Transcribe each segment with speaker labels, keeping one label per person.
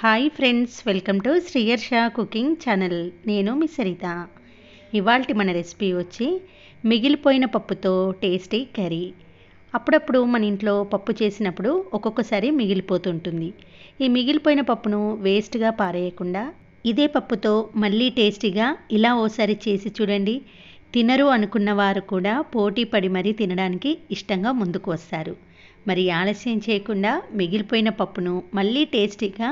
Speaker 1: hi friends welcome to Sriyarsha cooking channel నేను మీ సరిత ఇవాళ మన రెసిపీ వచ్చి మిగిలిపోయిన పప్పుతో టేస్టీ కర్రీ అప్పుడప్పుడు మన ఇంట్లో పప్పు చేసినప్పుడు ఒక్కొక్కసారి మిగిలిపోతుంటుంది ఈ మిగిలిపోయిన పప్పును వేస్ట్గా పారేయకుండా ఇదే పప్పుతో మళ్ళీ టేస్టీగా ఇలా ఓసారి చేసి చూడండి తినరు అనుకున్న వారు కూడా పోటీ పడి మరీ తినడానికి ఇష్టంగా ముందుకు వస్తారు మరి ఆలస్యం చేయకుండా మిగిలిపోయిన పప్పును మళ్ళీ టేస్టీగా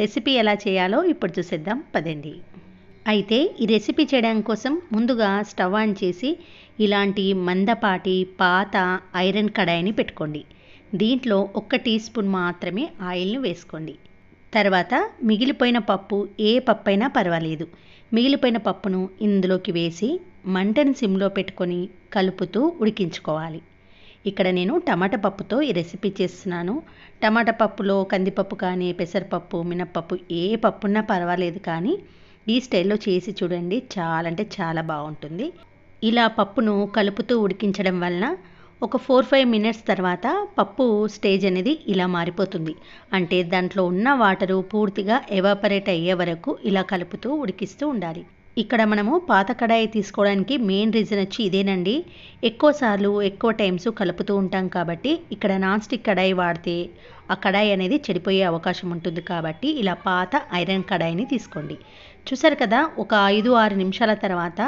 Speaker 1: రెసిపీ ఎలా చేయాలో ఇప్పుడు చూసేద్దాం పదండి అయితే ఈ రెసిపీ చేయడం కోసం ముందుగా స్టవ్ ఆన్ చేసి ఇలాంటి మందపాటి పాత ఐరన్ కడాయిని పెట్టుకోండి దీంట్లో ఒక్క టీ స్పూన్ మాత్రమే ఆయిల్ను వేసుకోండి తర్వాత మిగిలిపోయిన పప్పు ఏ పప్పు అయినా పర్వాలేదు మిగిలిపోయిన పప్పును ఇందులోకి వేసి మంటను సిమ్లో పెట్టుకొని కలుపుతూ ఉడికించుకోవాలి ఇక్కడ నేను టమాటా పప్పుతో ఈ రెసిపీ చేస్తున్నాను టమాటా పప్పులో కందిపప్పు కానీ పెసరపప్పు మినప్పప్పు ఏ పప్పున్నా పర్వాలేదు కానీ ఈ స్టైల్లో చేసి చూడండి చాలా అంటే చాలా బాగుంటుంది ఇలా పప్పును కలుపుతూ ఉడికించడం వలన ఒక ఫోర్ ఫైవ్ మినిట్స్ తర్వాత పప్పు స్టేజ్ అనేది ఇలా మారిపోతుంది అంటే దాంట్లో ఉన్న వాటరు పూర్తిగా ఎవాపరేట్ అయ్యే వరకు ఇలా కలుపుతూ ఉడికిస్తూ ఉండాలి ఇక్కడ మనము పాత కడాయి తీసుకోవడానికి మెయిన్ రీజన్ వచ్చి ఇదేనండి ఎక్కువసార్లు ఎక్కువ టైమ్స్ కలుపుతూ ఉంటాం కాబట్టి ఇక్కడ నాన్ స్టిక్ కడాయి వాడితే ఆ కడాయి అనేది చెడిపోయే అవకాశం ఉంటుంది కాబట్టి ఇలా పాత ఐరన్ కడాయిని తీసుకోండి చూసారు కదా ఒక ఐదు ఆరు నిమిషాల తర్వాత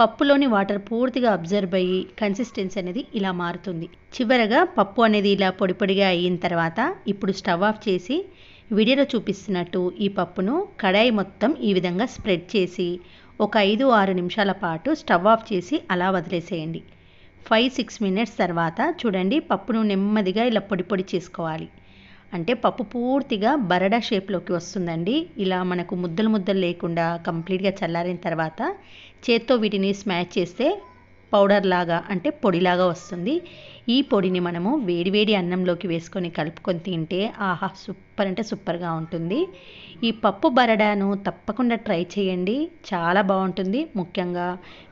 Speaker 1: పప్పులోని వాటర్ పూర్తిగా అబ్జర్వ్ అయ్యి కన్సిస్టెన్సీ అనేది ఇలా మారుతుంది చివరగా పప్పు అనేది ఇలా పొడి పొడిగా అయిన తర్వాత ఇప్పుడు స్టవ్ ఆఫ్ చేసి వీడియోలో చూపిస్తున్నట్టు ఈ పప్పును కడాయి మొత్తం ఈ విధంగా స్ప్రెడ్ చేసి ఒక ఐదు ఆరు నిమిషాల పాటు స్టవ్ ఆఫ్ చేసి అలా వదిలేసేయండి ఫైవ్ సిక్స్ మినిట్స్ తర్వాత చూడండి పప్పును నెమ్మదిగా ఇలా పొడి పొడి చేసుకోవాలి అంటే పప్పు పూర్తిగా బరడా షేప్లోకి వస్తుందండి ఇలా మనకు ముద్దలు ముద్దలు లేకుండా కంప్లీట్గా చల్లారిన తర్వాత చేత్తో వీటిని స్మాష్ చేస్తే పౌడర్ లాగా అంటే పొడిలాగా వస్తుంది ఈ పొడిని మనము వేడివేడి అన్నంలోకి వేసుకొని కలుపుకొని తింటే ఆహా సూపర్ అంటే సూపర్గా ఉంటుంది ఈ పప్పు బరడాను తప్పకుండా ట్రై చేయండి చాలా బాగుంటుంది ముఖ్యంగా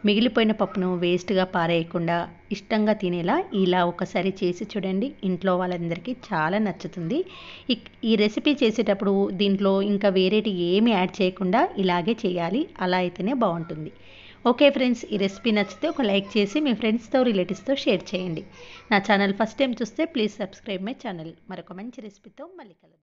Speaker 1: మిగిలిపోయిన పప్పును వేస్ట్గా పారేయకుండా ఇష్టంగా తినేలా ఇలా ఒకసారి చేసి చూడండి ఇంట్లో వాళ్ళందరికీ చాలా నచ్చుతుంది ఈ రెసిపీ చేసేటప్పుడు దీంట్లో ఇంకా వేరేటి ఏమి యాడ్ చేయకుండా ఇలాగే చేయాలి అలా అయితేనే బాగుంటుంది ఓకే ఫ్రెండ్స్ ఈ రెసిపీ నచ్చితే ఒక లైక్ చేసి మీ ఫ్రెండ్స్తో రిలేటివ్స్తో షేర్ చేయండి నా ఛానల్ ఫస్ట్ టైం చూస్తే ప్లీజ్ సబ్స్క్రైబ్ మై ఛానల్ మరొక మంచి రెసిపీతో మళ్ళీ కలుద్దాం